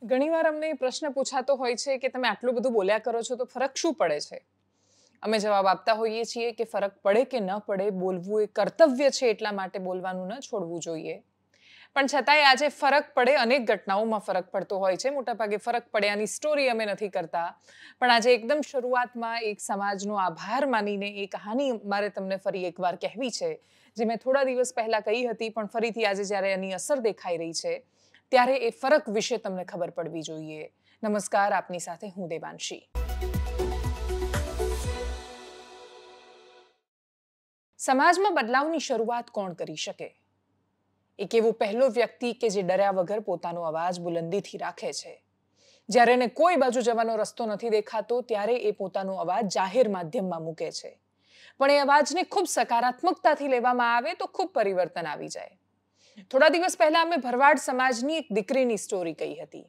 ઘણીવાર અમને પ્રશ્ન પૂછાતો હોય છે કે તમે આટલું બધું બોલ્યા કરો છો તો ફરક શું પડે છે અમે જવાબ આપતા હોઈએ છીએ કે ફરક પડે કે ન પડે બોલવું એ કર્તવ્ય છે એટલા માટે બોલવાનું ન છોડવું જોઈએ પણ છતાંય આજે ફરક પડે અનેક ઘટનાઓમાં ફરક પડતો હોય છે મોટાભાગે ફરક પડે આની સ્ટોરી અમે નથી કરતા પણ આજે એકદમ શરૂઆતમાં એક સમાજનો આભાર માનીને એ કહાની મારે તમને ફરી એકવાર કહેવી છે જે મેં થોડા દિવસ પહેલાં કહી હતી પણ ફરીથી આજે જ્યારે એની અસર દેખાઈ રહી છે ત્યારે એ ફરક વિશે તમને ખબર પડવી જોઈએ નમસ્કાર આપની સાથે હું દેવાંશી સમાજમાં બદલાવની શરૂઆત કોણ કરી શકે એક એવો પહેલો વ્યક્તિ કે જે ડર્યા વગર પોતાનો અવાજ બુલંદીથી રાખે છે જ્યારે એને કોઈ બાજુ જવાનો રસ્તો નથી દેખાતો ત્યારે એ પોતાનો અવાજ જાહેર માધ્યમમાં મૂકે છે પણ એ અવાજને ખૂબ સકારાત્મકતાથી લેવામાં આવે તો ખૂબ પરિવર્તન આવી જાય થોડા દિવસ પહેલા અમે ભરવાડ સમાજની એક દીકરીની સ્ટોરી કહી હતી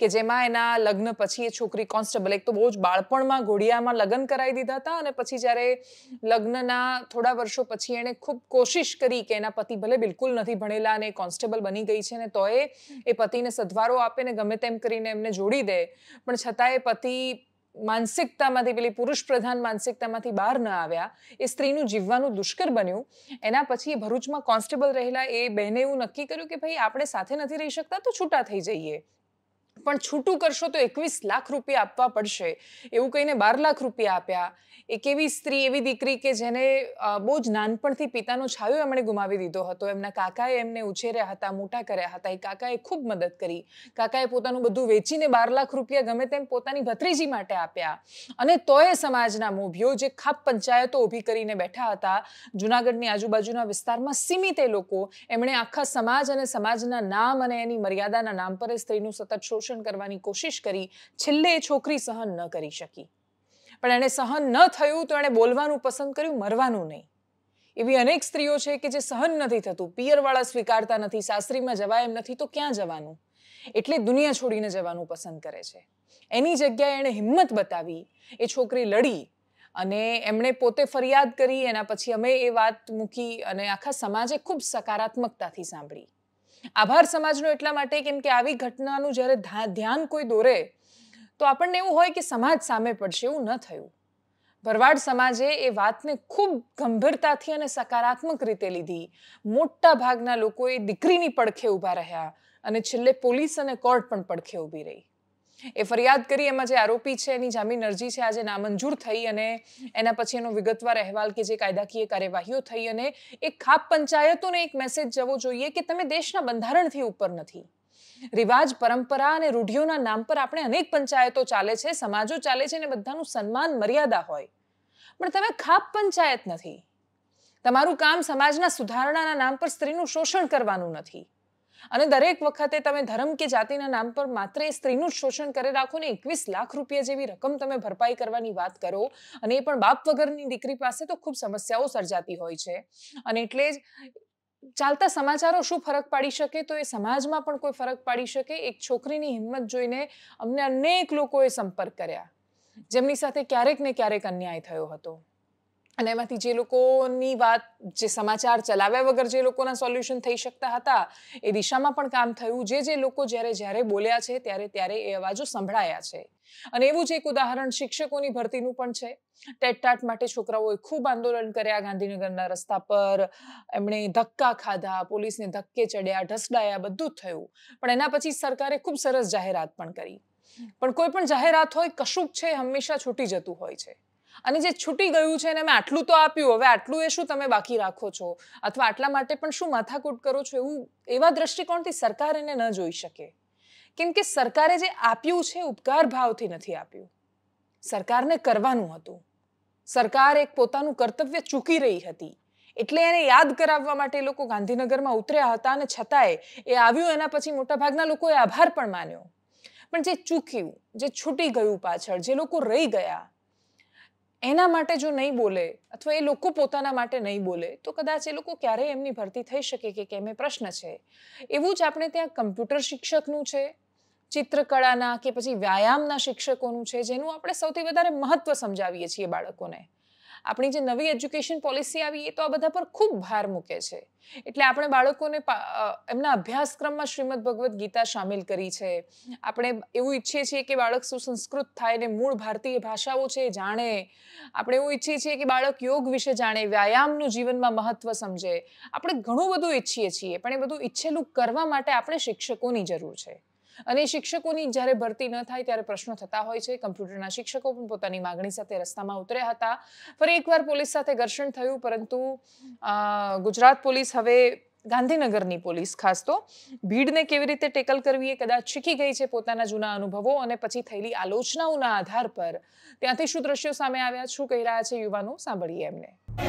કે જેમાં એના લગ્ન પછી એ છોકરી કોન્સ્ટેબલ એક તો બહુ જ બાળપણમાં ઘોડિયામાં લગ્ન કરાવી દીધા હતા અને પછી જ્યારે લગ્નના થોડા વર્ષો પછી એણે ખૂબ કોશિશ કરી કે એના પતિ ભલે બિલકુલ નથી ભણેલા અને કોન્સ્ટેબલ બની ગઈ છે ને તોય એ પતિને સદવારો આપે ને ગમે તેમ કરીને એમને જોડી દે પણ છતાં એ પતિ માનસિકતામાંથી પેલી પુરુષ પ્રધાન માનસિકતામાંથી બહાર ન આવ્યા એ સ્ત્રીનું જીવવાનું દુષ્કર બન્યું એના પછી ભરૂચમાં કોન્સ્ટેબલ રહેલા એ બહેને એવું નક્કી કર્યું કે ભાઈ આપણે સાથે નથી રહી શકતા તો છૂટા થઈ જઈએ પણ છૂટું કરશો તો એકવીસ લાખ રૂપિયા આપવા પડશે એવું કહીને બાર લાખ રૂપિયા આપ્યા એક એવી સ્ત્રી એવી દીકરી કે જેને બહુ જ નાનપણથી પિતાનો છાયો એમણે ગુમાવી દીધો હતો એમના કાકાએ એમને ઉછેર્યા હતા મોટા કર્યા હતા એ કાકાએ ખૂબ મદદ કરી કાકાએ પોતાનું બધું વેચીને બાર લાખ રૂપિયા ગમે તેમ પોતાની ભત્રીજી માટે આપ્યા અને તોય સમાજના મોભીઓ જે ખાપ પંચાયતો ઊભી કરીને બેઠા હતા જુનાગઢની આજુબાજુના વિસ્તારમાં સીમિત એ લોકો એમણે આખા સમાજ અને સમાજના નામ અને એની મર્યાદાના નામ પર એ સ્ત્રીનું સતત શોષણ કરવાની કોશિશ કરી છેલ્લે એ છોકરી સહન ન કરી શકી પણ એણે સહન ન થયું તો એણે બોલવાનું પસંદ કર્યું મરવાનું નહીં એવી અનેક સ્ત્રીઓ છે કે જે સહન નથી થતું પિયરવાળા સ્વીકારતા નથી સાસરીમાં જવાય એમ નથી તો ક્યાં જવાનું એટલે દુનિયા છોડીને જવાનું પસંદ કરે છે એની જગ્યાએ એણે હિંમત બતાવી એ છોકરી લડી અને એમણે પોતે ફરિયાદ કરી એના પછી અમે એ વાત મૂકી અને આખા સમાજે ખૂબ સકારાત્મકતાથી સાંભળી આભાર સમાજનો એટલા માટે કેમ કે આવી ઘટનાનું જ્યારે ધ્યાન કોઈ દોરે તો આપણને એવું હોય કે સમાજ સામે પડશે એવું ન થયું ભરવાડ સમાજે એ વાતને ખૂબ ગંભીરતાથી અને સકારાત્મક રીતે લીધી મોટા ભાગના લોકોએ દીકરીની પડખે ઊભા રહ્યા અને છેલ્લે પોલીસ અને કોર્ટ પણ પડખે ઊભી રહી એ ફરિયાદ કરી એમાં જે આરોપી છે એની જામીન અરજી છે આજે નામંજૂર થઈ અને એના પછી એનો વિગતવાર અહેવાલ કે જે કાયદાકીય કાર્યવાહીઓ થઈ અને એક ખાપ પંચાયતોને એક મેસેજ જવો જોઈએ કે તમે દેશના બંધારણથી ઉપર નથી રિવાજ પરંપરા અને રૂઢિઓના નામ પર આપણે અનેક પંચાયતો ચાલે છે સમાજો ચાલે છે અને બધાનું સન્માન મર્યાદા હોય પણ તમે ખાપ પંચાયત નથી તમારું કામ સમાજના સુધારણાના નામ પર સ્ત્રીનું શોષણ કરવાનું નથી અને દરેક વખતે તમે ધર્મ કે જાતિના નામ પર માત્ર એ સ્ત્રીનું જ શોષણ કરી રાખો ને એકવીસ લાખ રૂપિયા જેવી રકમ તમે ભરપાઈ કરવાની વાત કરો અને એ પણ બાપ વગરની દીકરી પાસે તો ખૂબ સમસ્યાઓ સર્જાતી હોય છે અને એટલે જ ચાલતા સમાચારો શું ફરક પાડી શકે તો એ સમાજમાં પણ કોઈ ફરક પાડી શકે એક છોકરીની હિંમત જોઈને અમને અનેક લોકોએ સંપર્ક કર્યા જેમની સાથે ક્યારેક ને ક્યારેક અન્યાય થયો હતો અને એમાંથી જે લોકોની વાત જે સમાચાર ચલાવ્યા વગર જે લોકોના સોલ્યુશન થઈ શકતા હતા એ દિશામાં પણ કામ થયું જે જે લોકો જ્યારે જ્યારે બોલ્યા છે ત્યારે ત્યારે એ અવાજો સંભળાયા છે અને એવું જ એક ઉદાહરણ શિક્ષકોની ભરતીનું પણ છે ટેટટાટ માટે છોકરાઓએ ખૂબ આંદોલન કર્યા ગાંધીનગરના રસ્તા પર એમણે ધક્કા ખાધા પોલીસને ધક્કે ચડ્યા ઢસડાયા બધું જ થયું પણ એના પછી સરકારે ખૂબ સરસ જાહેરાત પણ કરી પણ કોઈ પણ જાહેરાત હોય કશુંક છે હંમેશા છૂટી જતું હોય છે અને જે છૂટી ગયું છે એને મેં આટલું તો આપ્યું હવે આટલું એ શું તમે બાકી રાખો છો અથવા આટલા માટે પણ શું માથાકૂટ કરો છો એવું એવા દ્રષ્ટિકોણથી સરકાર એને ન જોઈ શકે કેમ કે સરકારે જે આપ્યું છે ઉપકાર ભાવથી નથી આપ્યું સરકારને કરવાનું હતું સરકાર એક પોતાનું કર્તવ્ય ચૂકી રહી હતી એટલે એને યાદ કરાવવા માટે એ લોકો ગાંધીનગરમાં ઉતર્યા હતા અને છતાંય એ આવ્યું એના પછી મોટાભાગના લોકોએ આભાર પણ માન્યો પણ જે ચૂક્યું જે છૂટી ગયું પાછળ જે લોકો રહી ગયા એના માટે જો નહીં બોલે અથવા એ લોકો પોતાના માટે નહીં બોલે તો કદાચ એ લોકો ક્યારેય એમની ભરતી થઈ શકે કે કેમ એ પ્રશ્ન છે એવું જ આપણે ત્યાં કમ્પ્યુટર શિક્ષકનું છે ચિત્રકળાના કે પછી વ્યાયામના શિક્ષકોનું છે જેનું આપણે સૌથી વધારે મહત્વ સમજાવીએ છીએ બાળકોને આપણી જે નવી એજ્યુકેશન પોલિસી આવી એ તો આ બધા પર ખૂબ ભાર મૂકે છે એટલે આપણે બાળકોને એમના અભ્યાસક્રમમાં શ્રીમદ ભગવદ્ ગીતા સામેલ કરી છે આપણે એવું ઈચ્છીએ છીએ કે બાળક સુસંસ્કૃત થાય અને મૂળ ભારતીય ભાષાઓ છે જાણે આપણે એવું ઈચ્છીએ છીએ કે બાળક યોગ વિશે જાણે વ્યાયામનું જીવનમાં મહત્વ સમજે આપણે ઘણું બધું ઈચ્છીએ છીએ પણ એ બધું ઈચ્છેલું કરવા માટે આપણે શિક્ષકોની જરૂર છે અને શિક્ષકોની જ્યારે ભરતી ન થાય ત્યારે પ્રશ્નો થતા હોય છે કમ્પ્યુટરના શિક્ષકો પણ પોતાની માગણી સાથે રસ્તામાં ઉતર્યા હતા ફરી એકવાર પોલીસ સાથે ઘર્ષણ થયું પરંતુ ગુજરાત પોલીસ હવે ગાંધીનગરની પોલીસ ખાસ તો ભીડને કેવી રીતે ટેકલ કરવી એ કદાચ શીખી ગઈ છે પોતાના જૂના અનુભવો અને પછી થયેલી આલોચનાઓના આધાર પર ત્યાંથી શું દ્રશ્યો સામે આવ્યા શું કહી રહ્યા છે યુવાનો સાંભળીએ એમને Yeah!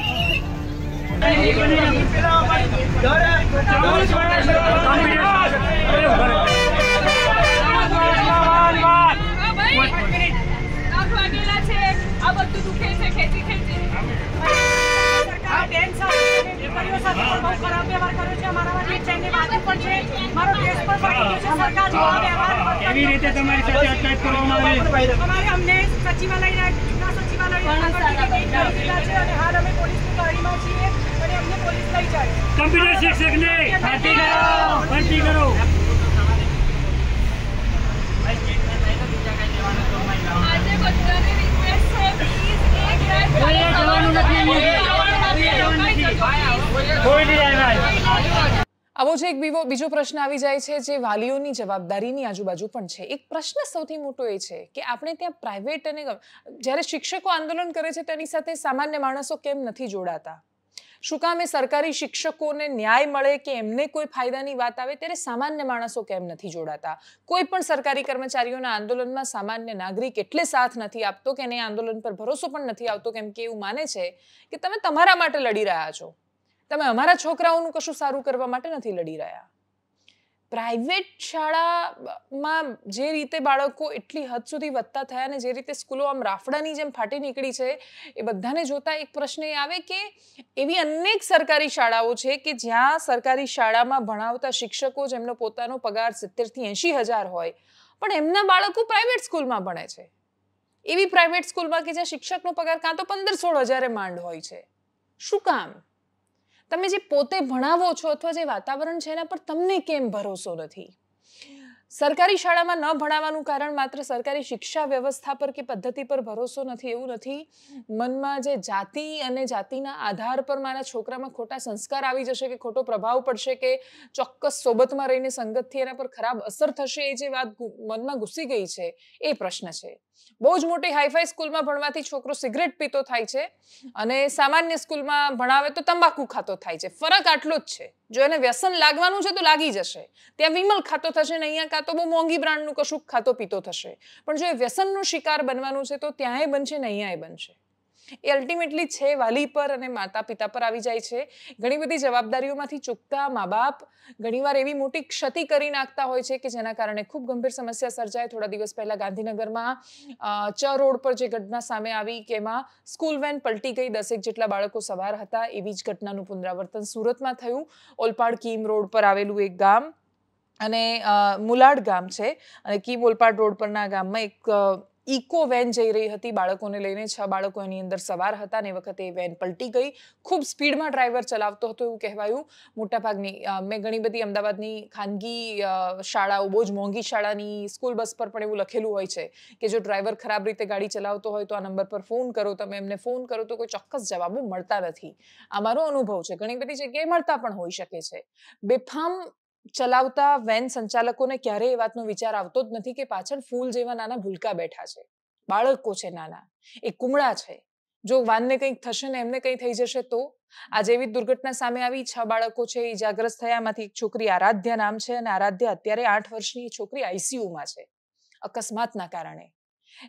એવી રીતે તમારી કરવામાં અમને સચિવાલયના જૂના સચિવાલય છે અમે પોલીસની ગાડીમાં છીએ કમ્પ્યુટર શિક્ષકને ભરતી કરો ભરતી કરો આવો જે એક બીજો પ્રશ્ન આવી જાય છે જે વાલીઓની જવાબદારીની આજુબાજુ પણ છે એક પ્રશ્ન સૌથી મોટો એ છે કે આપણે ત્યાં પ્રાઇવેટ અને જ્યારે શિક્ષકો આંદોલન કરે છે તેની સાથે સામાન્ય માણસો કેમ નથી જોડાતા શું કામ એ સરકારી શિક્ષકોને ન્યાય મળે કે એમને કોઈ ફાયદાની વાત આવે ત્યારે સામાન્ય માણસો કેમ નથી જોડાતા કોઈ પણ સરકારી કર્મચારીઓના આંદોલનમાં સામાન્ય નાગરિક એટલે સાથ નથી આપતો કે એને આંદોલન પર ભરોસો પણ નથી આવતો કેમ કે એવું માને છે કે તમે તમારા માટે લડી રહ્યા છો તમે અમારા છોકરાઓનું કશું સારું કરવા માટે નથી લડી રહ્યા પ્રાઇવેટ શાળામાં જે રીતે બાળકો એટલી હદ સુધી વધતા થયા અને જે રીતે સ્કૂલો આમ રાફડાની જેમ ફાટી નીકળી છે એ બધાને જોતા એક પ્રશ્ન એ આવે કે એવી અનેક સરકારી શાળાઓ છે કે જ્યાં સરકારી શાળામાં ભણાવતા શિક્ષકો જેમનો પોતાનો પગાર સિત્તેરથી એંશી હજાર હોય પણ એમના બાળકો પ્રાઇવેટ સ્કૂલમાં ભણે છે એવી પ્રાઇવેટ સ્કૂલમાં કે જ્યાં શિક્ષકનો પગાર કાં તો પંદર સોળ હજારે માંડ હોય છે શું કામ તમે જે પોતે ભણાવો છો અથવા જે વાતાવરણ છે એના પર તમને કેમ ભરોસો નથી સરકારી શાળામાં ન ભણાવવાનું કારણ માત્ર સરકારી શિક્ષા વ્યવસ્થા પર કે પદ્ધતિ પર ભરોસો નથી એવું નથી મનમાં જે જાતિ અને જાતિના આધાર પર મારા છોકરામાં ખોટા સંસ્કાર આવી જશે કે ખોટો પ્રભાવ પડશે કે ચોક્કસ સોબતમાં રહીને સંગતથી એના પર ખરાબ અસર થશે એ જે વાત મનમાં ઘૂસી ગઈ છે એ પ્રશ્ન છે બહુ જ મોટી હાઈફાઈ સ્કૂલમાં ભણવાથી છોકરો સિગરેટ પીતો થાય છે અને સામાન્ય સ્કૂલમાં ભણાવે તો તંબાકુ ખાતો થાય છે ફરક આટલો જ છે જો એને વ્યસન લાગવાનું છે તો લાગી જશે ત્યાં વિમલ ખાતો થશે ને અહીંયા કાં તો બહુ મોંઘી બ્રાન્ડનું કશું ખાતો પીતો થશે પણ જો એ વ્યસનનો શિકાર બનવાનું છે તો ત્યાંય બનશે ને અહીંયાય બનશે એ અલ્ટિમેટલી છે વાલી પર અને માતા પિતા પર આવી જાય છે ઘણી બધી જવાબદારીઓમાંથી ચૂકતા મા બાપ ઘણીવાર એવી મોટી ક્ષતિ કરી નાખતા હોય છે કે જેના કારણે ખૂબ ગંભીર સમસ્યા સર્જાય થોડા દિવસ પહેલાં ગાંધીનગરમાં ચ રોડ પર જે ઘટના સામે આવી કે એમાં સ્કૂલ વેન પલટી ગઈ દસેક જેટલા બાળકો સવાર હતા એવી જ ઘટનાનું પુનરાવર્તન સુરતમાં થયું ઓલપાડ કીમ રોડ પર આવેલું એક ગામ અને મુલાડ ગામ છે અને કીમ ઓલપાડ રોડ પરના ગામમાં એક ઇકો વેન જઈ રહી હતી બાળકોને લઈને છ બાળકો એની અંદર સવાર હતા ને વખતે એ વેન પલટી ગઈ ખૂબ સ્પીડમાં ડ્રાઈવર ચલાવતો હતો એવું કહેવાયું મોટાભાગની મેં ઘણી બધી અમદાવાદની ખાનગી શાળાઓ બહુ જ મોંઘી શાળાની સ્કૂલ બસ પર પણ એવું લખેલું હોય છે કે જો ડ્રાઈવર ખરાબ રીતે ગાડી ચલાવતો હોય તો આ નંબર પર ફોન કરો તમે એમને ફોન કરો તો કોઈ ચોક્કસ જવાબો મળતા નથી આ મારો અનુભવ છે ઘણી બધી જગ્યાએ મળતા પણ હોઈ શકે છે બેફામ ચલાવતા વેન સંચાલકોને ક્યારેય એ વાતનો વિચાર આવતો જ નથી કે પાછળ ફૂલ જેવા નાના ભૂલકા બેઠા છે બાળકો છે નાના એ કુમળા છે જો વાનને કંઈક થશે ને એમને કંઈ થઈ જશે તો આ જેવી દુર્ઘટના સામે આવી છ બાળકો છે ઇજાગ્રસ્ત થયામાંથી એક છોકરી આરાધ્ય નામ છે અને આરાધ્યા અત્યારે આઠ વર્ષની છોકરી આઈસીયુમાં છે અકસ્માતના કારણે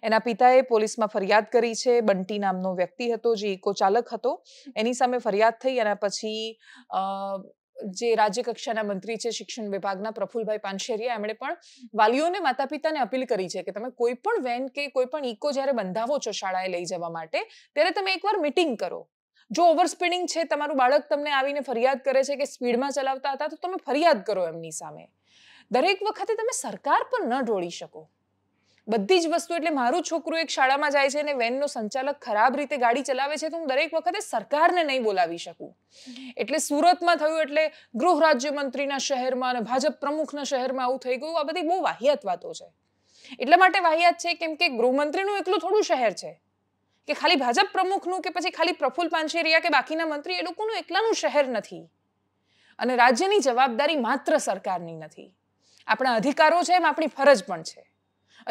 એના પિતાએ પોલીસમાં ફરિયાદ કરી છે બંટી નામનો વ્યક્તિ હતો જે ઇકો ચાલક હતો એની સામે ફરિયાદ થઈ એના પછી જે રાજ્ય કક્ષાના મંત્રી છે શિક્ષણ વિભાગના પ્રફુલભાઈ પાનશેરિયા એમણે પણ વાલીઓને માતા પિતાને અપીલ કરી છે કે તમે કોઈ પણ વેન કે કોઈ પણ ઇકો જ્યારે બંધાવો છો શાળાએ લઈ જવા માટે ત્યારે તમે એકવાર મિટિંગ કરો જો ઓવર સ્પીડિંગ છે તમારું બાળક તમને આવીને ફરિયાદ કરે છે કે સ્પીડમાં ચલાવતા હતા તો તમે ફરિયાદ કરો એમની સામે દરેક વખતે તમે સરકાર પર ન ઢોળી શકો બધી જ વસ્તુ એટલે મારું છોકરું એક શાળામાં જાય છે અને વેનનો સંચાલક ખરાબ રીતે ગાડી ચલાવે છે તો હું દરેક વખતે સરકારને નહીં બોલાવી શકું એટલે સુરતમાં થયું એટલે ગૃહ રાજ્યમંત્રીના શહેરમાં અને ભાજપ પ્રમુખના શહેરમાં આવું થઈ ગયું આ બધી બહુ વાહિયાત વાતો છે એટલા માટે વાહિયાત છે કેમ કે ગૃહમંત્રીનું એટલું થોડું શહેર છે કે ખાલી ભાજપ પ્રમુખનું કે પછી ખાલી પ્રફુલ પાંચેરિયા કે બાકીના મંત્રી એ લોકોનું એકલાનું શહેર નથી અને રાજ્યની જવાબદારી માત્ર સરકારની નથી આપણા અધિકારો છે એમ આપણી ફરજ પણ છે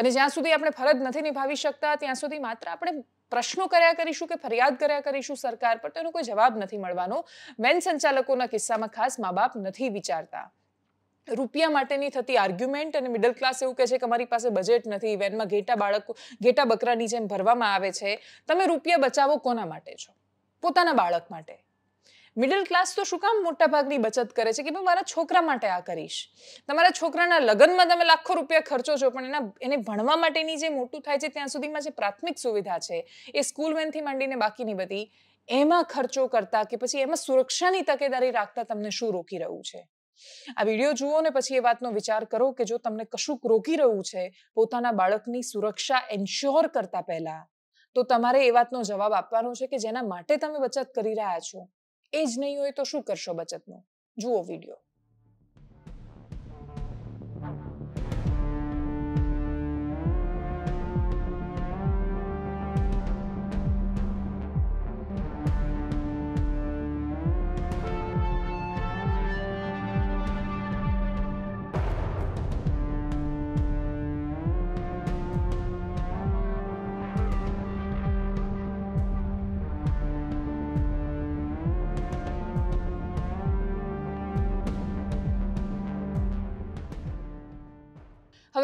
અને જ્યાં સુધી આપણે ફરજ નથી નિભાવી શકતા ત્યાં સુધી માત્ર આપણે પ્રશ્નો કર્યા કરીશું કે ફરિયાદ કર્યા કરીશું સરકાર પર તો એનો કોઈ જવાબ નથી મળવાનો વેન સંચાલકોના કિસ્સામાં ખાસ મા બાપ નથી વિચારતા રૂપિયા માટેની થતી આર્ગ્યુમેન્ટ અને મિડલ ક્લાસ એવું કહે છે કે અમારી પાસે બજેટ નથી વેનમાં ઘેટા બાળકો ઘેટા બકરાની જેમ ભરવામાં આવે છે તમે રૂપિયા બચાવો કોના માટે છો પોતાના બાળક માટે મિડલ ક્લાસ તો શું કામ મોટા ભાગની બચત કરે છે કે ભાઈ મારા છોકરા માટે આ કરીશ તમારા છોકરાના લગ્નમાં તમે લાખો રૂપિયા ખર્ચો છો પણ એના એને ભણવા માટેની જે મોટું થાય છે ત્યાં સુધીમાં જે પ્રાથમિક સુવિધા છે એ સ્કૂલ વેનથી માંડીને બાકીની બધી એમાં ખર્ચો કરતા કે પછી એમાં સુરક્ષાની તકેદારી રાખતા તમને શું રોકી રહ્યું છે આ વિડીયો જુઓ ને પછી એ વાતનો વિચાર કરો કે જો તમને કશુંક રોકી રહ્યું છે પોતાના બાળકની સુરક્ષા એન્શ્યોર કરતા પહેલા તો તમારે એ વાતનો જવાબ આપવાનો છે કે જેના માટે તમે બચત કરી રહ્યા છો એ જ નહીં હોય તો શું કરશો બચતનું જુઓ વિડીયો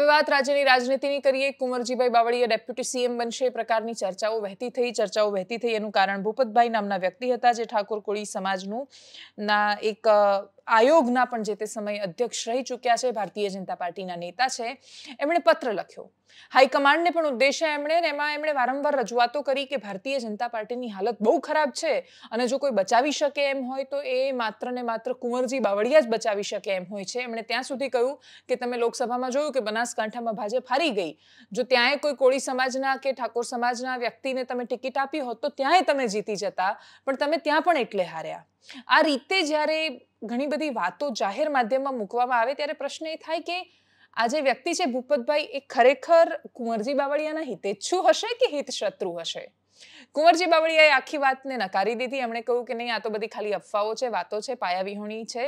શરૂઆત રાજ્યની રાજનીતિની કરીએ કુંવરજીભાઈ બાવળીએ ડેપ્યુટી સીએમ બનશે પ્રકારની ચર્ચાઓ વહેતી થઈ ચર્ચાઓ વહેતી થઈ એનું કારણ ભૂપતભાઈ નામના વ્યક્તિ હતા જે ઠાકોર કોળી સમાજનું ના એક આયોગના પણ જે તે સમયે અધ્યક્ષ રહી ચૂક્યા છે ભારતીય જનતા પાર્ટીના નેતા છે એમણે પત્ર લખ્યો હાઈકમાન્ડને પણ ઉદ્દેશ્ય એમણે એમાં એમણે વારંવાર રજૂઆતો કરી કે ભારતીય જનતા પાર્ટીની હાલત બહુ ખરાબ છે અને જો કોઈ બચાવી શકે એમ હોય તો એ માત્ર ને માત્ર કુંવરજી બાવળિયા જ બચાવી શકે એમ હોય છે એમણે ત્યાં સુધી કહ્યું કે તમે લોકસભામાં જોયું કે બનાસકાંઠામાં ભાજપ હારી ગઈ જો ત્યાંય કોઈ કોળી સમાજના કે ઠાકોર સમાજના વ્યક્તિને તમે ટિકિટ આપી હોત તો ત્યાંય તમે જીતી જતા પણ તમે ત્યાં પણ એટલે હાર્યા આ રીતે જ્યારે ઘણી બધી વાતો જાહેર માધ્યમમાં મૂકવામાં આવે ત્યારે પ્રશ્ન એ થાય કે આ જે વ્યક્તિ છે ભૂપતભાઈ એ ખરેખર કુંવરજી બાવળિયાના હિતેચ્છુ હશે કે હિતશત્રુ હશે કુંવરજી બાવળિયાએ આખી વાતને નકારી દીધી એમણે કહ્યું કે નહીં આ તો બધી ખાલી અફવાઓ છે વાતો છે પાયાવિહોણી છે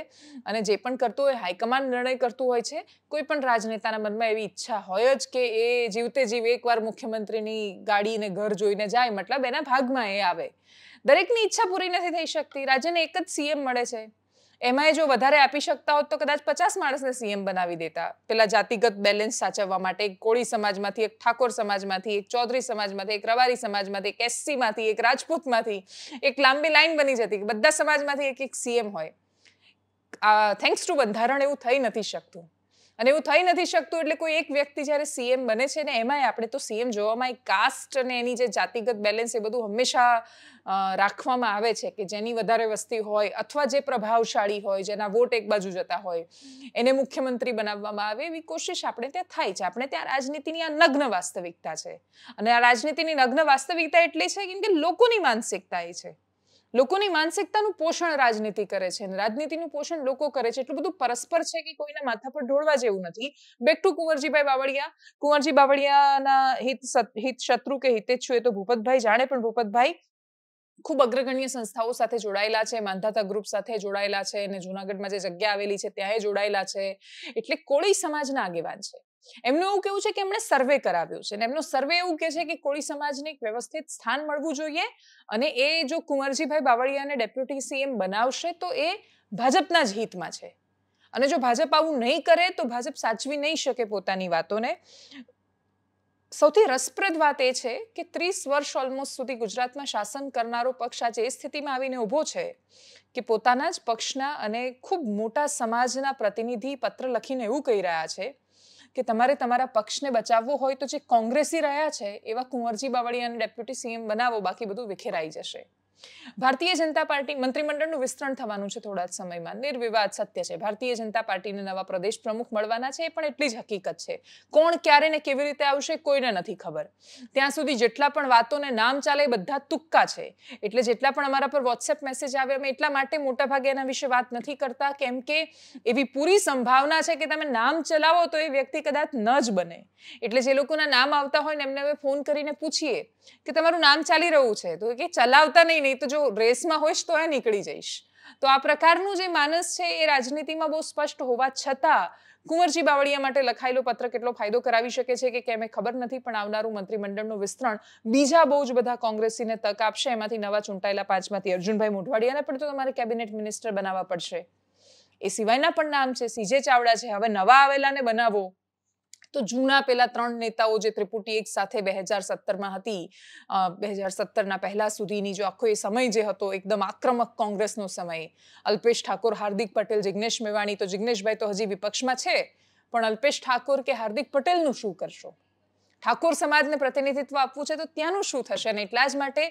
અને જે પણ કરતું હોય હાઈકમાન્ડ નિર્ણય કરતું હોય છે કોઈ પણ રાજનેતાના મનમાં એવી ઈચ્છા હોય જ કે એ જીવતે જીવ એકવાર મુખ્યમંત્રીની ગાડીને ઘર જોઈને જાય મતલબ એના ભાગમાં એ આવે દરેકની ઈચ્છા પૂરી નથી થઈ શકતી રાજ્યને એક જ સીએમ મળે છે એમાંય જો વધારે આપી શકતા હોત તો કદાચ પચાસ માણસને સીએમ બનાવી દેતા પેલા જાતિગત બેલેન્સ સાચવવા માટે એક કોળી સમાજમાંથી એક ઠાકોર સમાજમાંથી એક ચૌધરી સમાજમાંથી એક રવારી સમાજમાંથી એક એસસીમાંથી એક રાજપૂતમાંથી એક લાંબી લાઈન બની જતી કે બધા સમાજમાંથી એક એક સીએમ હોય થેન્ક્સ ટુ બંધારણ એવું થઈ નથી શકતું અને એવું થઈ નથી શકતું એટલે કોઈ એક વ્યક્તિ જ્યારે સીએમ બને છે ને એમાંય આપણે તો સીએમ જોવામાં કાસ્ટ અને એની જે જાતિગત બેલેન્સ એ બધું હંમેશા રાખવામાં આવે છે કે જેની વધારે વસ્તી હોય અથવા જે પ્રભાવશાળી હોય જેના વોટ એક બાજુ જતા હોય એને મુખ્યમંત્રી બનાવવામાં આવે એવી કોશિશ આપણે ત્યાં થાય છે આપણે ત્યાં રાજનીતિની આ નગ્ન વાસ્તવિકતા છે અને આ રાજનીતિની નગ્ન વાસ્તવિકતા એટલી છે કેમ કે લોકોની માનસિકતા એ છે લોકોની માનસિકતાનું પોષણ રાજનીતિ કરે છે અને રાજનીતિનું પોષણ લોકો કરે છે એટલું બધું પરસ્પર છે કે કોઈના માથા પર ઢોળવા જેવું નથી બેક ટુ કુંવરજીભાઈ બાવળિયા કુંવરજી બાવળિયાના હિત હિત શત્રુ કે હિતેચ્છુ એ તો ભૂપતભાઈ જાણે પણ ભૂપતભાઈ ખૂબ અગ્રગણ્ય સંસ્થાઓ સાથે જોડાયેલા છે માંધાતા ગ્રુપ સાથે જોડાયેલા છે અને જુનાગઢમાં જે જગ્યા આવેલી છે ત્યાં જોડાયેલા છે એટલે કોળી સમાજના આગેવાન છે એમનું એવું કેવું છે કે એમણે સર્વે કરાવ્યો છે અને એમનો સર્વે એવું કે છે કે કોળી સમાજને એક વ્યવસ્થિત સ્થાન મળવું જોઈએ અને એ જો કુંવરજીભાઈ બાવળિયાને ડેપ્યુટી સીએમ બનાવશે તો એ ભાજપના જ હિતમાં છે અને જો ભાજપ આવું નહીં કરે તો ભાજપ સાચવી નહીં શકે પોતાની વાતોને સૌથી રસપ્રદ વાત એ છે કે ત્રીસ વર્ષ ઓલમોસ્ટ સુધી ગુજરાતમાં શાસન કરનારો પક્ષ આજે એ સ્થિતિમાં આવીને ઊભો છે કે પોતાના જ પક્ષના અને ખૂબ મોટા સમાજના પ્રતિનિધિ પત્ર લખીને એવું કહી રહ્યા છે કે તમારે તમારા પક્ષને બચાવવો હોય તો જે કોંગ્રેસી રહ્યા છે એવા કુંવરજી બાવળિયાને ડેપ્યુટી સીએમ બનાવો બાકી બધું વિખેરાઈ જશે ભારતીય જનતા પાર્ટી મંત્રીમંડળનું વિસ્તરણ થવાનું છે થોડા જ સમયમાં નિર્વિવાદ સત્ય છે ભારતીય જનતા પાર્ટીને નવા પ્રદેશ પ્રમુખ મળવાના છે એ પણ એટલી જ હકીકત છે કોણ ક્યારે ને કેવી રીતે આવશે કોઈને નથી ખબર ત્યાં સુધી જેટલા પણ વાતોને નામ ચાલે બધા તુક્કા છે એટલે જેટલા પણ અમારા પર વોટ્સએપ મેસેજ આવે અમે એટલા માટે મોટાભાગે એના વિશે વાત નથી કરતા કેમ કે એવી પૂરી સંભાવના છે કે તમે નામ ચલાવો તો એ વ્યક્તિ કદાચ ન જ બને એટલે જે લોકોના નામ આવતા હોય ને એમને અમે ફોન કરીને પૂછીએ કે તમારું નામ ચાલી રહ્યું છે તો કે ચલાવતા નહીં નહીં તો જો રેસમાં હોઈશ તો એ નીકળી જઈશ તો આ પ્રકારનું જે માનસ છે એ રાજનીતિમાં બહુ સ્પષ્ટ હોવા છતાં કુંવરજી બાવળિયા માટે લખાયેલો પત્ર કેટલો ફાયદો કરાવી શકે છે કે કેમે ખબર નથી પણ આવનારું મંત્રીમંડળનું વિસ્તરણ બીજા બહુ જ બધા કોંગ્રેસીને તક આપશે એમાંથી નવા ચૂંટાયેલા પાંચમાંથી અર્જુનભાઈ મોઢવાડિયાને પણ તો તમારે કેબિનેટ મિનિસ્ટર બનાવવા પડશે એ સિવાયના પણ નામ છે સીજે ચાવડા છે હવે નવા આવેલાને બનાવો તો જૂના પેલા ત્રણ નેતાઓ જે ત્રિપુટી એક સાથે બે હજાર સત્તરમાં હતી બે હજાર સત્તરના પહેલા સુધીની જો આખો એ સમય જે હતો એકદમ આક્રમક કોંગ્રેસનો સમય અલ્પેશ ઠાકોર હાર્દિક પટેલ જિગ્નેશ મેવાણી તો જિગ્નેશભાઈ તો હજી વિપક્ષમાં છે પણ અલ્પેશ ઠાકોર કે હાર્દિક પટેલનું શું કરશો ઠાકોર સમાજને પ્રતિનિધિત્વ આપવું છે તો ત્યાંનું શું થશે અને એટલા જ માટે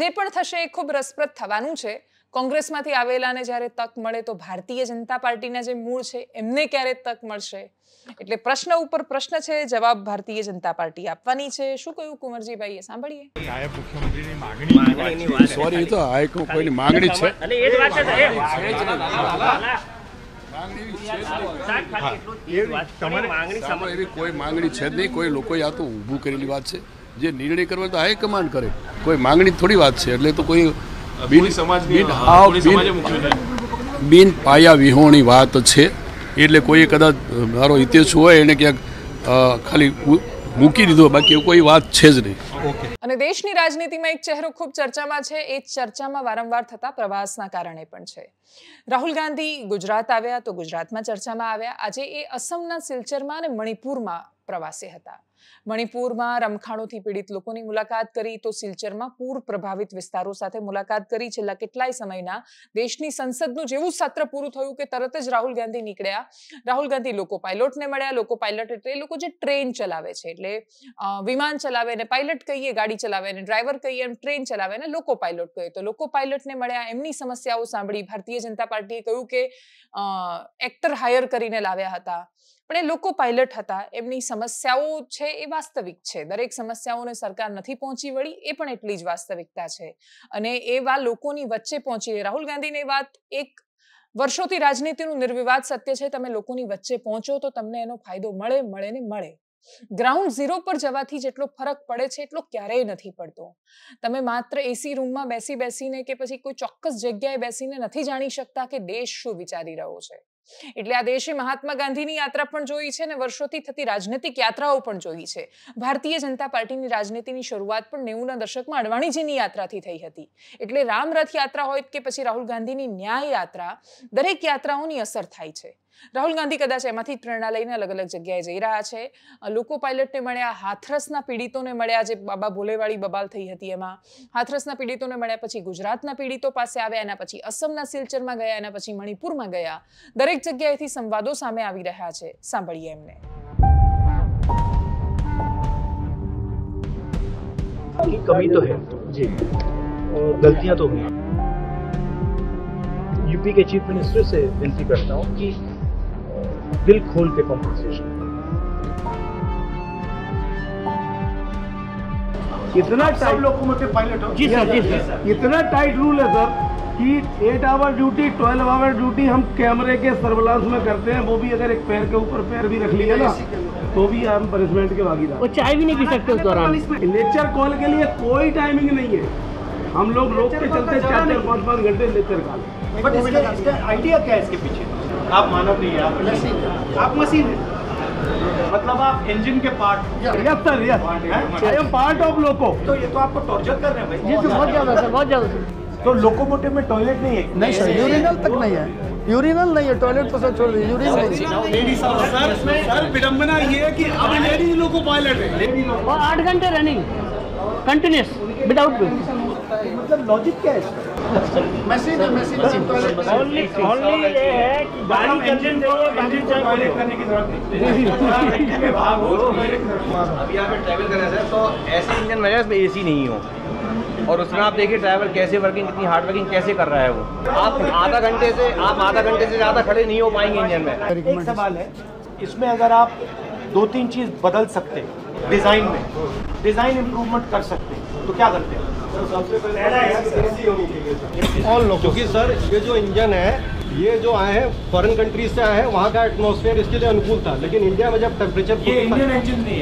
જે પણ થશે એ ખૂબ રસપ્રદ થવાનું છે કોંગ્રેસમાંથી આવેલાને જ્યારે તક મળે તો ભારતીય જનતા પાર્ટીના જે મૂળ છે એમને ક્યારે તક મળશે એટલે પ્રશ્ન ઉપર પ્રશ્ન છે જવાબ ભારતીય જનતા પાર્ટી આપવાની છે શું કહ્યું કુંવરજીભાઈએ સાંભળીએ નાયબ મુખ્યમંત્રીની માંગણી કોઈ માંગણી છે નહીં કોઈ લોકોએ આ તો ઊભું કરેલી વાત છે જે નિર્ણય કરવા તો હાઈકમાન્ડ કરે કોઈ માંગણી થોડી વાત છે એટલે તો કોઈ બિન પાયા વિહોણી વાત છે એટલે કોઈ કદાચ મારો ઇતિહાસ હોય એને ક્યાંક ખાલી મૂકી દીધો બાકી કોઈ વાત છે જ નહીં અને દેશની રાજનીતિમાં એક ચહેરો ખૂબ ચર્ચામાં છે એ ચર્ચામાં વારંવાર થતા પ્રવાસના કારણે પણ છે રાહુલ ગાંધી ગુજરાત આવ્યા તો ગુજરાતમાં ચર્ચામાં આવ્યા આજે એ અસમના સિલચરમાં અને મણિપુરમાં પ્રવાસી હતા મણિપુરમાં રમખાણોથી પીડિત લોકોની મુલાકાત કરી તો સિલચરમાં પૂર પ્રભાવિત વિસ્તારો સાથે મુલાકાત કરી છેલ્લા કેટલાય સમયના દેશની સંસદનું જેવું સત્ર પૂરું થયું કે તરત જ રાહુલ ગાંધી નીકળ્યા રાહુલ ગાંધી લોકો પાયલોટને મળ્યા લોકો પાયલોટ એટલે એ લોકો જે ટ્રેન ચલાવે છે એટલે વિમાન ચલાવે ને પાયલટ કહીએ ગાડી ચલાવે ને ડ્રાઈવર કહીએ એમ ટ્રેન ચલાવે ને લોકો પાયલોટ કહીએ તો લોકો પાયલટને મળ્યા એમની સમસ્યાઓ સાંભળી ભારતીય જનતા પાર્ટીએ કહ્યું કે એક્ટર હાયર કરીને લાવ્યા હતા પણ એ લોકો પાયલટ હતા એમની સમસ્યાઓ છે એ વાસ્તવિક છે દરેક સમસ્યાઓને સરકાર નથી પહોંચી વળી એ પણ એટલી જ વાસ્તવિકતા છે અને એવા લોકોની વચ્ચે પહોંચી રાહુલ ગાંધીની વાત એક વર્ષોથી રાજનીતિનું નિર્વિવાદ સત્ય છે તમે લોકોની વચ્ચે પહોંચો તો તમને એનો ફાયદો મળે મળે ને મળે ગ્રાઉન્ડ ઝીરો પર જવાથી જેટલો ફરક પડે છે એટલો ક્યારેય નથી પડતો તમે માત્ર એસી રૂમમાં બેસી બેસીને કે પછી કોઈ ચોક્કસ જગ્યાએ બેસીને નથી જાણી શકતા કે દેશ શું વિચારી રહ્યો છે એટલે આ દેશે મહાત્મા ગાંધીની યાત્રા પણ જોઈ છે અને વર્ષોથી થતી રાજનૈતિક યાત્રાઓ પણ જોઈ છે ભારતીય જનતા પાર્ટીની રાજનીતિની શરૂઆત પણ નેવુંના દશકમાં અડવાણીજીની યાત્રાથી થઈ હતી એટલે રામરથ યાત્રા હોય કે પછી રાહુલ ગાંધીની ન્યાય યાત્રા દરેક યાત્રાઓની અસર થાય છે રાહુલ ગાંધી કદાચ એમાંથી જ પ્રેરણા લઈને અલગ અલગ જગ્યાએ જઈ રહ્યા છે લોકો પાયલટને મળ્યા હાથરસના પીડિતોને મળ્યા જે બાબા ભોલેવાળી બબાલ થઈ હતી એમાં હાથરસના પીડિતોને મળ્યા પછી ગુજરાતના પીડિતો પાસે આવ્યા એના પછી અસમના સિલચરમાં ગયા એના પછી મણિપુરમાં ગયા દરેક જગ્યાએથી સંવાદો સામે આવી રહ્યા છે સાંભળીએ એમને की कमी तो है जी और गलतियां तो हुई यूपी के दिल खोल के कॉम्पनसेशन इतना टाइट लोकोमोटिव पायलट हो जी सर जी सर इतना टाइट रूल है सर कि eight hour duty twelve hour duty हम कैमरे के सर्वलांस में करते हैं वो भी अगर एक पैर के ऊपर पैर भी रख लिया ना तो भी हम पनिशमेंट के भागीदार वो चाय भी नहीं पी सकते उस दौरान लेक्चर कॉल के लिए कोई टाइमिंग नहीं है हम लोग रोक के चलते चार चार पाँच पाँच घंटे लेक्चर कॉल बट आइडिया क्या है इसके पीछे आप मानव नहीं है आप मशीन आप मशीन है मतलब आप इंजन के part yes sir yes I am part of loco तो ये तो आपको टॉर्चर कर रहे हैं भाई ये तो बहुत ज्यादा सर बहुत ज्यादा तो लोकोमोटिव में टॉयलेट नहीं है नहीं सर यूरिनल तक नहीं है यूरिनल नहीं है टॉयलेट तो सर छोड़ दीजिए यूरिनल नहीं है लेडी सर सर विडंबना ये है कि अब लेडी लोग को पायलट है लेडी और 8 घंटे रनिंग कंटीन्यूअस विदाउट मतलब लॉजिक क्या है इसका मशीन मशीन ओनली ओनली ये है कि गाड़ी इंजन को इंजन करने की जरूरत नहीं अभी पे ट्रैवल कर रहे हैं तो ऐसे इंजन में एसी नहीं हो और उसमें आप देखिए ड्राइवर कैसे वर्किंग इतनी हार्ड वर्किंग कैसे कर रहा है वो आप आधा घंटे से आप आधा घंटे से ज़्यादा खड़े नहीं हो पाएंगे इंजन में एक सवाल है इसमें अगर आप दो तीन चीज़ बदल सकते डिज़ाइन में डिज़ाइन इम्प्रूवमेंट कर सकते तो क्या करते हैं ऑल क्योंकि सर ये जो इंजन है ये जो आए हैं फॉरेन कंट्रीज से आए हैं वहाँ का एटमोसफेयर इसके लिए अनुकूल था लेकिन इंडिया में जब टेम्परेचर ये इंडियन इंजन नहीं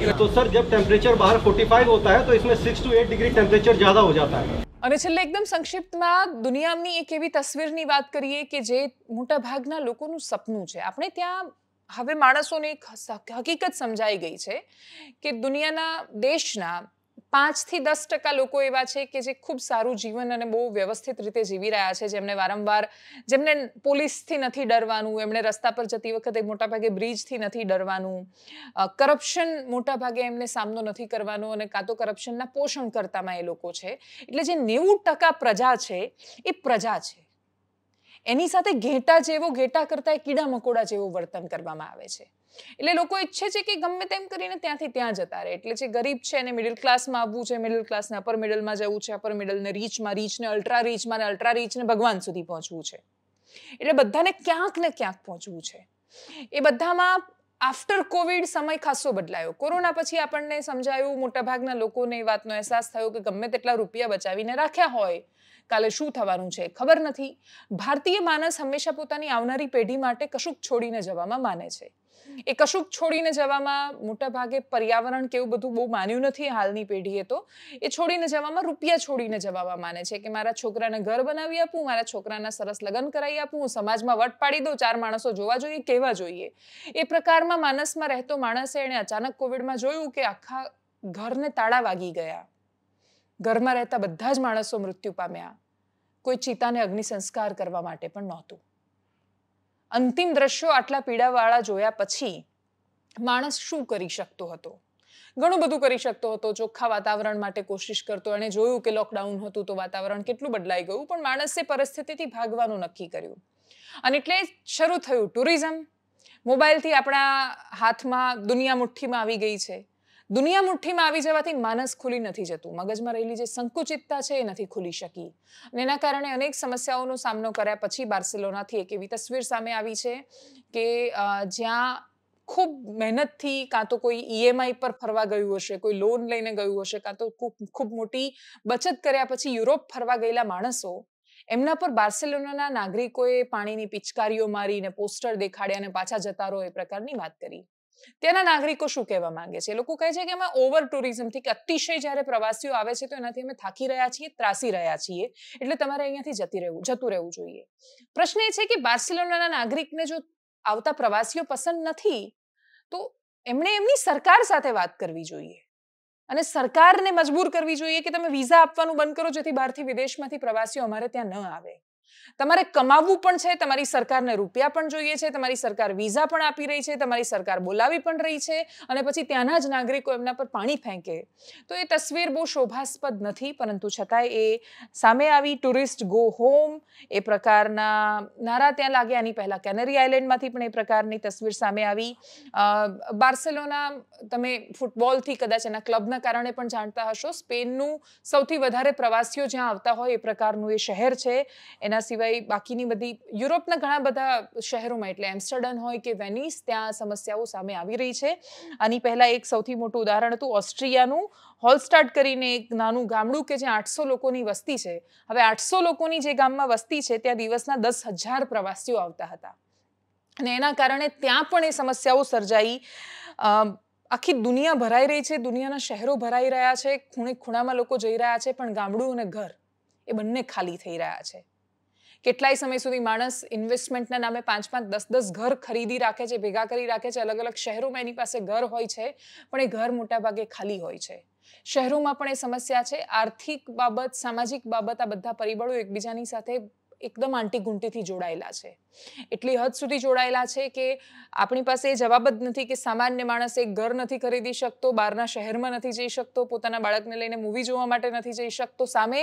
है तो सर जब टेम्परेचर बाहर 45 होता है तो इसमें 6 टू 8 डिग्री टेम्परेचर ज्यादा हो जाता है અને છેલ્લે એકદમ સંક્ષિપ્તમાં દુનિયાની એક એવી તસવીરની વાત કરીએ કે જે મોટા ભાગના લોકોનું સપનું છે આપણે ત્યાં હવે માણસોને એક હકીકત સમજાઈ ગઈ છે કે દુનિયાના દેશના પાંચથી દસ ટકા લોકો એવા છે કે જે ખૂબ સારું જીવન અને બહુ વ્યવસ્થિત રીતે જીવી રહ્યા છે જેમને વારંવાર જેમને પોલીસથી નથી ડરવાનું એમણે રસ્તા પર જતી વખતે મોટાભાગે બ્રિજથી નથી ડરવાનું કરપ્શન મોટાભાગે એમને સામનો નથી કરવાનો અને કાં તો કરપ્શનના પોષણકર્તામાં એ લોકો છે એટલે જે નેવું ટકા પ્રજા છે એ પ્રજા છે એની સાથે ઘેટા જેવો ઘેટા કરતાં કીડા મકોડા જેવું વર્તન કરવામાં આવે છે એટલે લોકો ઈચ્છે છે કે ગમે તેમ કરીને ત્યાંથી ત્યાં જતા રહે એટલે જે ગરીબ છે એને મિડલ ક્લાસમાં આવવું છે મિડલ ક્લાસને અપર મિડલમાં જવું છે અપર મિડલને રીચમાં રીચને અલ્ટ્રા રીચમાં અલ્ટ્રા રીચને ભગવાન સુધી પહોંચવું છે એટલે બધાને ક્યાંક ને ક્યાંક પહોંચવું છે એ બધામાં આફ્ટર કોવિડ સમય ખાસો બદલાયો કોરોના પછી આપણને સમજાયું મોટાભાગના લોકોને એ વાતનો અહેસાસ થયો કે ગમે તેટલા રૂપિયા બચાવીને રાખ્યા હોય કાલે શું થવાનું છે ખબર નથી ભારતીય માણસ હંમેશા પોતાની આવનારી પેઢી માટે કશુંક છોડીને જવામાં માને છે એ કશુંક છોડીને જવામાં મોટા ભાગે પર્યાવરણ કેવું બધું બહુ માન્યું નથી હાલની પેઢીએ તો એ છોડીને જવામાં રૂપિયા છોડીને જવામાં માને છે કે મારા છોકરાને ઘર બનાવી આપું મારા છોકરાના સરસ લગ્ન કરાવી આપું હું સમાજમાં વટ પાડી દઉં ચાર માણસો જોવા જોઈએ કહેવા જોઈએ એ પ્રકારમાં માનસમાં રહેતો માણસે એણે અચાનક કોવિડમાં જોયું કે આખા ઘરને તાળા વાગી ગયા ઘરમાં રહેતા બધા જ માણસો મૃત્યુ પામ્યા કોઈ ચિતાને અગ્નિ સંસ્કાર કરવા માટે પણ નહોતું અંતિમ દ્રશ્યો આટલા પીડાવાળા જોયા પછી માણસ શું કરી શકતો હતો ઘણું બધું કરી શકતો હતો ચોખ્ખા વાતાવરણ માટે કોશિશ કરતો એણે જોયું કે લોકડાઉન હતું તો વાતાવરણ કેટલું બદલાઈ ગયું પણ માણસે પરિસ્થિતિથી ભાગવાનું નક્કી કર્યું અને એટલે શરૂ થયું ટુરિઝમ મોબાઈલથી આપણા હાથમાં દુનિયા મુઠ્ઠીમાં આવી ગઈ છે દુનિયા મુઠ્ઠીમાં આવી જવાથી માનસ ખુલી નથી જતું મગજમાં રહેલી જે સંકુચિતતા છે એ નથી ખુલી શકી અને એના કારણે અનેક સમસ્યાઓનો સામનો કર્યા પછી બાર્સેલોનાથી એક એવી તસવીર સામે આવી છે કે જ્યાં ખૂબ મહેનતથી કાં તો કોઈ ઈએમઆઈ e પર ફરવા ગયું હશે કોઈ લોન લઈને ગયું હશે કાં તો ખૂબ મોટી બચત કર્યા પછી યુરોપ ફરવા ગયેલા માણસો એમના પર બાર્સેલોનાના નાગરિકોએ પાણીની પિચકારીઓ મારીને પોસ્ટર દેખાડ્યા અને પાછા જતા રહો એ પ્રકારની વાત કરી તેના નાગરિકો શું કહેવા માંગે છે લોકો કહે છે કે અમે ઓવર ટુરિઝમથી અતિશય જ્યારે પ્રવાસીઓ આવે છે તો એનાથી અમે થાકી રહ્યા છીએ ત્રાસી રહ્યા છીએ એટલે તમારે અહીંયાથી જતી રહેવું જતું રહેવું જોઈએ પ્રશ્ન એ છે કે બાર્સિલોનાના નાગરિકને જો આવતા પ્રવાસીઓ પસંદ નથી તો એમણે એમની સરકાર સાથે વાત કરવી જોઈએ અને સરકારને મજબૂર કરવી જોઈએ કે તમે વિઝા આપવાનું બંધ કરો જેથી બહારથી વિદેશમાંથી પ્રવાસીઓ અમારે ત્યાં ન આવે તમારે કમાવવું પણ છે તમારી સરકારને રૂપિયા પણ જોઈએ છે તમારી સરકાર વિઝા પણ આપી રહી છે તમારી સરકાર બોલાવી પણ રહી છે અને પછી ત્યાંના જ નાગરિકો એમના પર પાણી ફેંકે તો એ તસવીર બહુ શોભાસ્પદ નથી પરંતુ છતાંય એ સામે આવી ટુરિસ્ટ ગો હોમ એ પ્રકારના નારા ત્યાં લાગ્યા એની પહેલાં કેનરી આઇલેન્ડમાંથી પણ એ પ્રકારની તસવીર સામે આવી બાર્સેલોના તમે ફૂટબોલથી કદાચ એના ક્લબના કારણે પણ જાણતા હશો સ્પેનનું સૌથી વધારે પ્રવાસીઓ જ્યાં આવતા હોય એ પ્રકારનું એ શહેર છે એના સિવાય સિવાય બાકીની બધી યુરોપના ઘણા બધા શહેરોમાં એટલે એમ્સ્ટર્ડન હોય કે વેનિસ ત્યાં સમસ્યાઓ સામે આવી રહી છે આની પહેલાં એક સૌથી મોટું ઉદાહરણ હતું ઓસ્ટ્રિયાનું હોલસ્ટાર્ટ કરીને એક નાનું ગામડું કે જે આઠસો લોકોની વસ્તી છે હવે આઠસો લોકોની જે ગામમાં વસ્તી છે ત્યાં દિવસના દસ હજાર પ્રવાસીઓ આવતા હતા અને એના કારણે ત્યાં પણ એ સમસ્યાઓ સર્જાઈ આખી દુનિયા ભરાઈ રહી છે દુનિયાના શહેરો ભરાઈ રહ્યા છે ખૂણે ખૂણામાં લોકો જઈ રહ્યા છે પણ ગામડું અને ઘર એ બંને ખાલી થઈ રહ્યા છે કેટલાય સમય સુધી માણસ ઇન્વેસ્ટમેન્ટના નામે પાંચ પાંચ દસ દસ ઘર ખરીદી રાખે છે ભેગા કરી રાખે છે અલગ અલગ શહેરોમાં એની પાસે ઘર હોય છે પણ એ ઘર મોટાભાગે ખાલી હોય છે શહેરોમાં પણ એ સમસ્યા છે આર્થિક બાબત સામાજિક બાબત આ બધા પરિબળો એકબીજાની સાથે એકદમ આંટી આંટીઘૂંટીથી જોડાયેલા છે એટલી હદ સુધી જોડાયેલા છે કે આપણી પાસે એ જવાબ જ નથી કે સામાન્ય માણસ એક ઘર નથી ખરીદી શકતો બહારના શહેરમાં નથી જઈ શકતો પોતાના બાળકને લઈને મૂવી જોવા માટે નથી જઈ શકતો સામે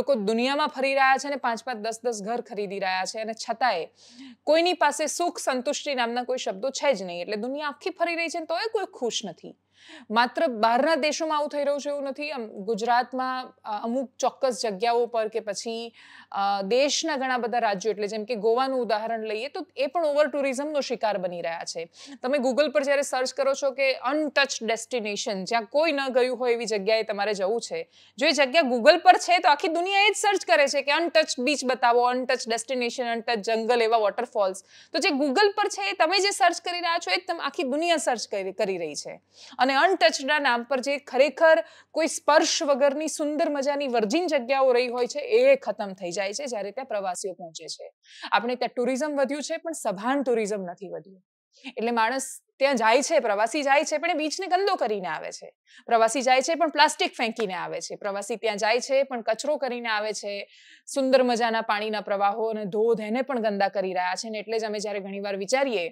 લોકો દુનિયામાં ફરી રહ્યા છે અને પાંચ પાંચ દસ દસ ઘર ખરીદી રહ્યા છે અને છતાંય કોઈની પાસે સુખ સંતુષ્ટિ નામના કોઈ શબ્દો છે જ નહીં એટલે દુનિયા આખી ફરી રહી છે તોય કોઈ ખુશ નથી માત્ર બહારના દેશોમાં આવું થઈ રહ્યું છે એવું નથી ગુજરાતમાં અમુક ચોક્કસ જગ્યાઓ પર કે પછી દેશના ઘણા બધા રાજ્યો એટલે જેમ કે ગોવાનું ઉદાહરણ લઈએ તો એ પણ ઓવર ટુરિઝમનો શિકાર બની રહ્યા છે તમે ગૂગલ પર જ્યારે સર્ચ કરો છો કે અનટચ ડેસ્ટિનેશન જ્યાં કોઈ ન ગયું હોય એવી જગ્યાએ તમારે જવું છે જો એ જગ્યા ગૂગલ પર છે તો આખી દુનિયા એ જ સર્ચ કરે છે કે અનટચ બીચ બતાવો અનટચ ડેસ્ટિનેશન અનટચ જંગલ એવા વોટરફોલ્સ તો જે ગૂગલ પર છે એ તમે જે સર્ચ કરી રહ્યા છો એ તમે આખી દુનિયા સર્ચ કરી રહી છે અને અનટચના નામ પર જે ખરેખર કોઈ સ્પર્શ વગરની સુંદર મજાની વર્જિન જગ્યાઓ રહી હોય છે એ ખતમ થઈ જાય જાય છે જ્યારે ત્યાં પ્રવાસીઓ પહોંચે છે આપણે ત્યાં ટુરિઝમ વધ્યું છે પણ સભાન ટુરિઝમ નથી વધ્યું એટલે માણસ ત્યાં જાય છે પ્રવાસી જાય છે પણ એ બીચને ગંદો કરીને આવે છે પ્રવાસી જાય છે પણ પ્લાસ્ટિક ફેંકીને આવે છે પ્રવાસી ત્યાં જાય છે પણ કચરો કરીને આવે છે સુંદર મજાના પાણીના પ્રવાહો અને ધોધ એને પણ ગંદા કરી રહ્યા છે ને એટલે જ અમે જ્યારે ઘણીવાર વિચારીએ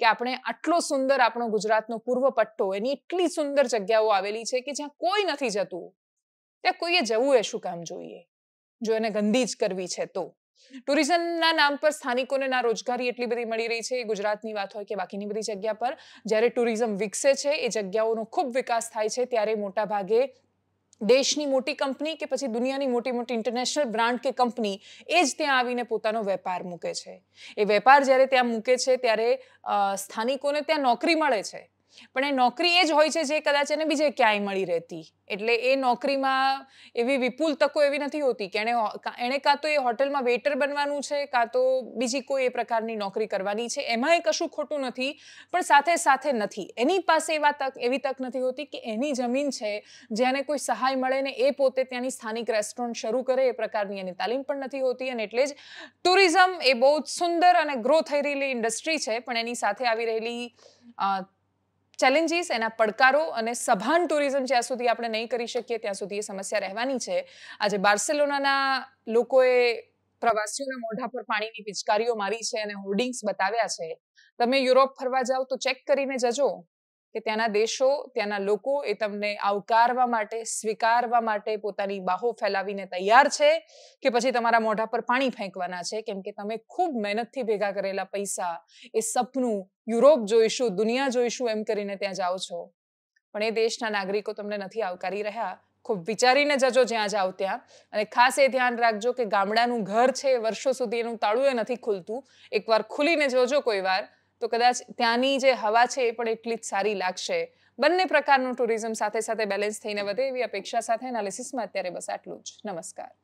કે આપણે આટલો સુંદર આપણો ગુજરાતનો પૂર્વ પટ્ટો એની એટલી સુંદર જગ્યાઓ આવેલી છે કે જ્યાં કોઈ નથી જતું ત્યાં કોઈએ જવું એ શું કામ જોઈએ જો એને ગંદી જ કરવી છે તો ટુરિઝમના નામ પર સ્થાનિકોને ના રોજગારી એટલી બધી મળી રહી છે એ ગુજરાતની વાત હોય કે બાકીની બધી જગ્યા પર જ્યારે ટુરિઝમ વિકસે છે એ જગ્યાઓનો ખૂબ વિકાસ થાય છે ત્યારે મોટા ભાગે દેશની મોટી કંપની કે પછી દુનિયાની મોટી મોટી ઇન્ટરનેશનલ બ્રાન્ડ કે કંપની એ જ ત્યાં આવીને પોતાનો વેપાર મૂકે છે એ વેપાર જ્યારે ત્યાં મૂકે છે ત્યારે સ્થાનિકોને ત્યાં નોકરી મળે છે પણ એ નોકરી એ જ હોય છે જે કદાચ એને બીજે ક્યાંય મળી રહેતી એટલે એ નોકરીમાં એવી વિપુલ તકો એવી નથી હોતી કે એણે એણે કાં તો એ હોટેલમાં વેટર બનવાનું છે કાં તો બીજી કોઈ એ પ્રકારની નોકરી કરવાની છે એમાં એ કશું ખોટું નથી પણ સાથે સાથે નથી એની પાસે એવા તક એવી તક નથી હોતી કે એની જમીન છે જેને કોઈ સહાય મળે ને એ પોતે ત્યાંની સ્થાનિક રેસ્ટોરન્ટ શરૂ કરે એ પ્રકારની એની તાલીમ પણ નથી હોતી અને એટલે જ ટુરિઝમ એ બહુ જ સુંદર અને ગ્રો થઈ રહેલી ઇન્ડસ્ટ્રી છે પણ એની સાથે આવી રહેલી ચેલેન્જીસ એના પડકારો અને સભાન ટુરિઝમ જ્યાં સુધી આપણે નહીં કરી શકીએ ત્યાં સુધી એ સમસ્યા રહેવાની છે આજે બાર્સેલોનાના લોકોએ પ્રવાસીઓના મોઢા પર પાણીની પિચકારીઓ મારી છે અને હોર્ડિંગ્સ બતાવ્યા છે તમે યુરોપ ફરવા જાઓ તો ચેક કરીને જજો કે ત્યાંના દેશો ત્યાંના લોકો એ તમને આવકારવા માટે સ્વીકારવા માટે પોતાની બાહો ફેલાવીને તૈયાર છે કે પછી તમારા મોઢા પર પાણી ફેંકવાના છે કેમ કે તમે ખૂબ મહેનતથી ભેગા કરેલા પૈસા એ સપનું યુરોપ જોઈશું દુનિયા જોઈશું એમ કરીને ત્યાં જાઓ છો પણ એ દેશના નાગરિકો તમને નથી આવકારી રહ્યા ખૂબ વિચારીને જજો જ્યાં જાઓ ત્યાં અને ખાસ એ ધ્યાન રાખજો કે ગામડાનું ઘર છે વર્ષો સુધી એનું તાળું નથી ખુલતું એકવાર ખુલીને જોજો કોઈ વાર તો કદાચ ત્યાંની જે હવા છે એ પણ એટલી જ સારી લાગશે બંને પ્રકારનું ટુરિઝમ સાથે સાથે બેલેન્સ થઈને વધે એવી અપેક્ષા સાથે એનાલિસિસમાં અત્યારે બસ આટલું જ નમસ્કાર